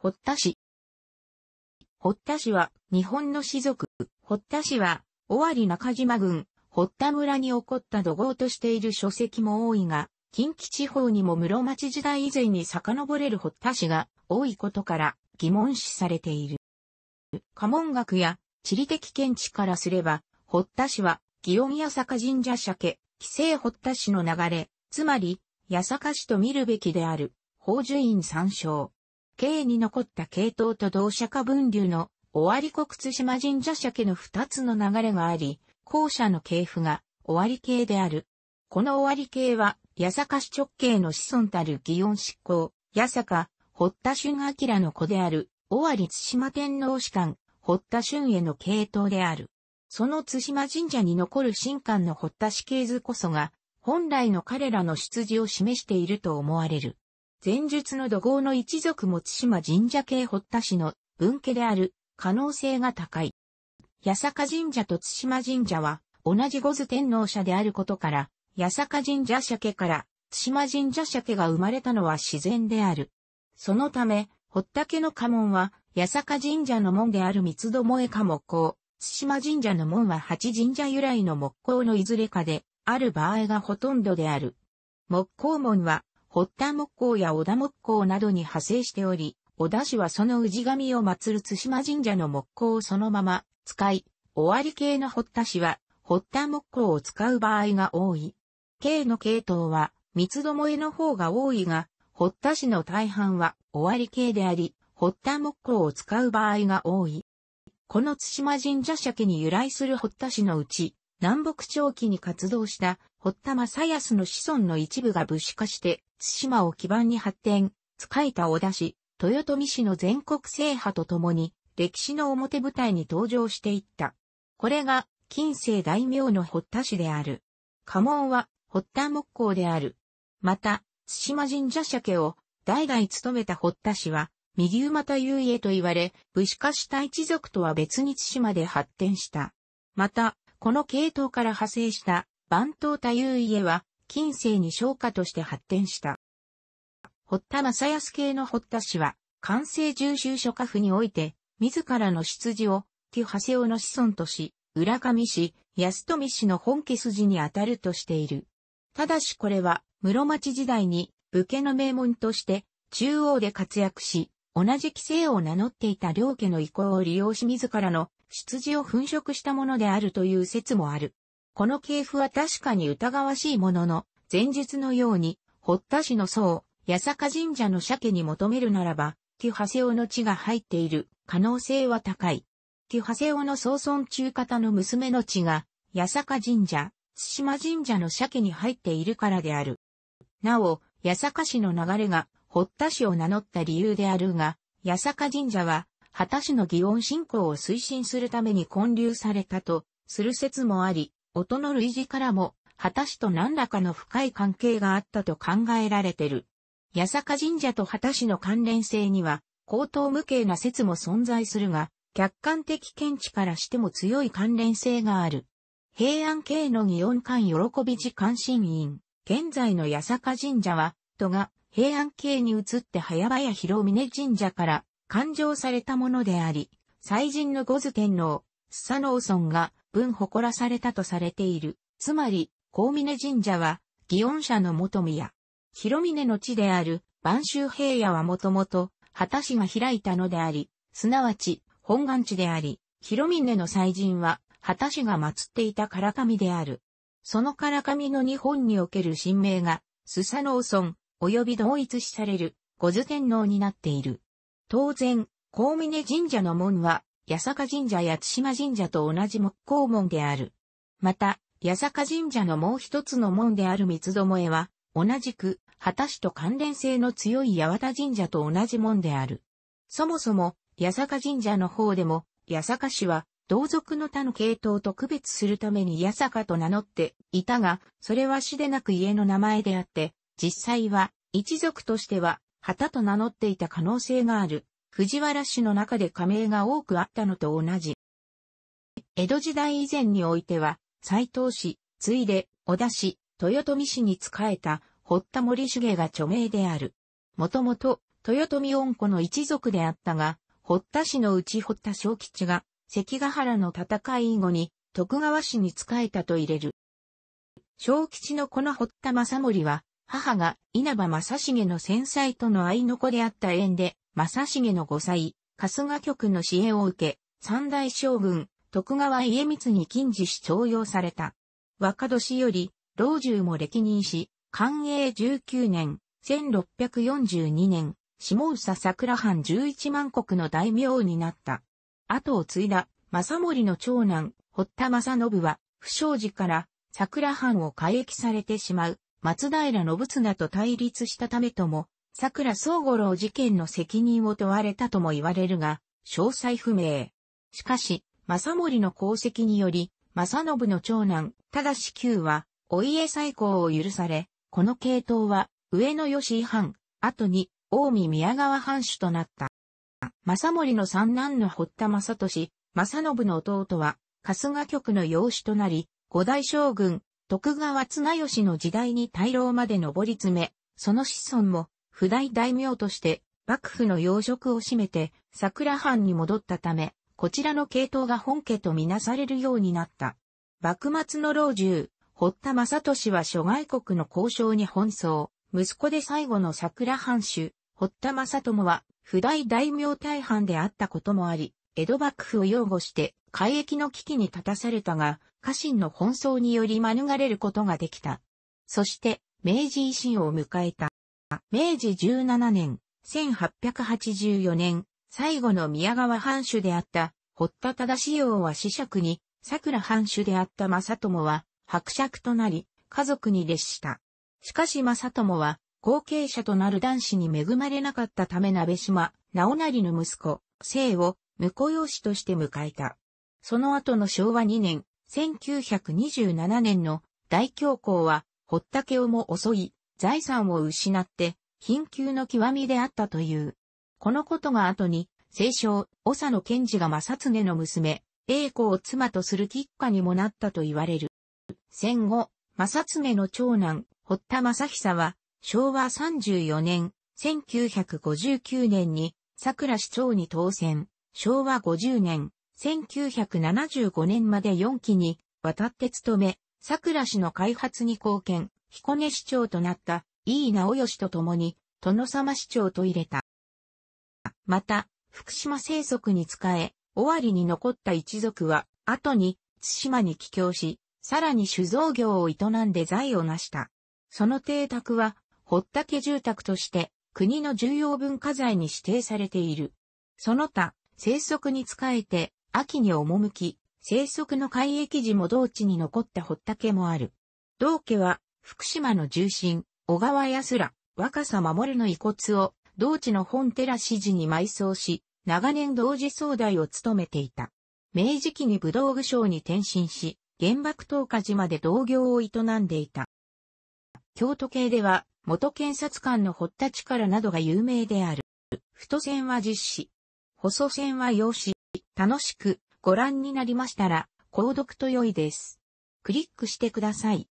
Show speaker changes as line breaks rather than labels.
堀田氏。堀田氏は日本の士族。堀田氏は、尾張中島郡、堀田村に起こった土豪としている書籍も多いが、近畿地方にも室町時代以前に遡れる堀田氏が多いことから疑問視されている。家紋学や地理的見地からすれば、堀田氏は、祇園八坂神社社家、規制堀田氏の流れ、つまり、八坂氏と見るべきである、法寿院参照。K に残った系統と同社化分流の尾張国津島神社社家の二つの流れがあり、後者の系譜が尾張系である。この尾張系は、八坂市直系の子孫たる祇園執行、八坂、堀田俊明の子である、尾張津島天皇士官、堀田俊への系統である。その津島神社に残る神官の堀田氏系図こそが、本来の彼らの出自を示していると思われる。前述の土豪の一族持島神社系堀田氏の分家である可能性が高い。八坂神社と津島神社は同じ五頭天皇社であることから、八坂神社社家から津島神社社家が生まれたのは自然である。そのため、堀田家の家紋は八坂神社の門である三つどもえか木工。津島神社の門は八神社由来の木工のいずれかで、ある場合がほとんどである。木工門は、堀田木工や小田木工などに派生しており、小田氏はその氏神を祀る津島神社の木工をそのまま使い、終わり系の堀田氏は、堀田木工を使う場合が多い。系の系統は、三つどもえの方が多いが、堀田氏の大半は終わり系であり、堀田木工を使う場合が多い。この津島神社社家に由来する堀田氏のうち、南北朝期に活動した堀田正康の子孫の一部が武士化して、津島を基盤に発展、使いた織田氏、豊臣市の全国制覇とともに、歴史の表舞台に登場していった。これが、近世大名の堀田氏である。家紋は、堀田木工である。また、津島神社社家を、代々務めた堀田氏は、右馬田優家と言われ、武士化した一族とは別に津島で発展した。また、この系統から派生した番頭太夫家は、近世に商家として発展した。堀田正康系の堀田氏は、関西重修書家府において、自らの出自を、木長谷尾の子孫とし、浦上氏、安富氏の本家筋にあたるとしている。ただしこれは、室町時代に、武家の名門として、中央で活躍し、同じ規制を名乗っていた両家の意向を利用し自らの出自を粉飾したものであるという説もある。この系譜は確かに疑わしいものの、前述のように、堀田氏の僧、八坂神社の鮭に求めるならば、ティハセオの血が入っている可能性は高い。ティハセオの総村中方の娘の血が、八坂神社、津島神社の鮭に入っているからである。なお、八坂市の流れが、堀田氏を名乗った理由であるが、八坂神社は、畑市の祇園信仰を推進するために建立されたと、する説もあり、音の類似からも、果たしと何らかの深い関係があったと考えられてる。八坂神社と果たしの関連性には、高等無形な説も存在するが、客観的見地からしても強い関連性がある。平安系の祇園館喜び寺関心院、現在の八坂神社は、都が平安系に移って早々広峰神社から勘定されたものであり、祭神の五頭天皇、須佐農村が分誇らされたとされている。つまり、高峰神社は、祇園社の元宮。広峰の地である、万州平野はもともと、畑氏が開いたのであり、すなわち、本願地であり、広峰の祭神は、畑氏が祀っていた唐神である。その唐神の日本における神明が、スサノオ村、及び同一視される、五頭天皇になっている。当然、高峰神社の門は、八坂神社や津島神社と同じ木工門である。また、八坂神社のもう一つの門である三つどもえは、同じく、旗市と関連性の強い八幡神社と同じ門である。そもそも、八坂神社の方でも、八坂氏は、同族の他の系統と区別するために八坂と名乗っていたが、それは市でなく家の名前であって、実際は、一族としては、旗と名乗っていた可能性がある。藤原氏の中で加盟が多くあったのと同じ。江戸時代以前においては、斎藤氏、ついで、小田氏、豊臣氏に仕えた、堀田森重が著名である。もともと、豊臣恩子の一族であったが、堀田氏のうち堀田正吉が、関ヶ原の戦い以後に、徳川氏に仕えたと入れる。正吉のこの堀田正盛は、母が稲葉正成の戦災との愛の子であった縁で、正重の5歳、春日局の支援を受け、三大将軍、徳川家光に近似し徴用された。若年より、老中も歴任し、寛永19年、1642年、下佐桜藩11万国の大名になった。後を継いだ、正森の長男、堀田正信は、不祥事から桜藩を改易されてしまう、松平信綱と対立したためとも、桜総五郎事件の責任を問われたとも言われるが、詳細不明。しかし、正森の功績により、正信の長男、だし九は、お家再興を許され、この系統は、上野義藩、後に、近江宮川藩主となった。正森の三男の堀田正俊、正信の弟は、春日局の養子となり、五代将軍、徳川綱吉の時代に大老まで上り詰め、その子孫も、不代大名として幕府の要職を占めて桜藩に戻ったため、こちらの系統が本家とみなされるようになった。幕末の老中、堀田正俊は諸外国の交渉に奔走、息子で最後の桜藩主、堀田正智は、不代大名大藩であったこともあり、江戸幕府を擁護して海域の危機に立たされたが、家臣の奔走により免れることができた。そして、明治維新を迎えた。明治17年、1884年、最後の宮川藩主であった、堀田忠王は子爵に、桜藩主であった正友は、伯爵となり、家族に列した。しかし正友は、後継者となる男子に恵まれなかったため鍋島、直成の息子、生を、婿養子として迎えた。その後の昭和2年、1927年の大恐慌は、堀田家をも襲い、財産を失って貧窮の極みであったという。このことが後に、清少、長野賢治が正恒の娘、栄子を妻とする吉家にもなったと言われる。戦後、正恒の長男、堀田正久は、昭和34年、1959年に、桜市長に当選、昭和50年、1975年まで4期に、渡って務め、桜市の開発に貢献、彦根市長となった井伊直義と共に、殿様市長と入れた。また、福島生息に仕え、尾張に残った一族は、後に、津島に帰郷し、さらに酒造業を営んで財を成した。その邸宅は、堀竹住宅として、国の重要文化財に指定されている。その他、生息に仕えて、秋に赴き、生息の海域時も同地に残った堀竹もある。同家は、福島の重臣、小川安ら、若狭守の遺骨を、同地の本寺支持に埋葬し、長年同時総代を務めていた。明治期に武道具省に転身し、原爆投下時まで同業を営んでいた。京都系では、元検察官の堀田力などが有名である。太線は実施。細線は用紙。楽しくご覧になりましたら、購読と良いです。クリックしてください。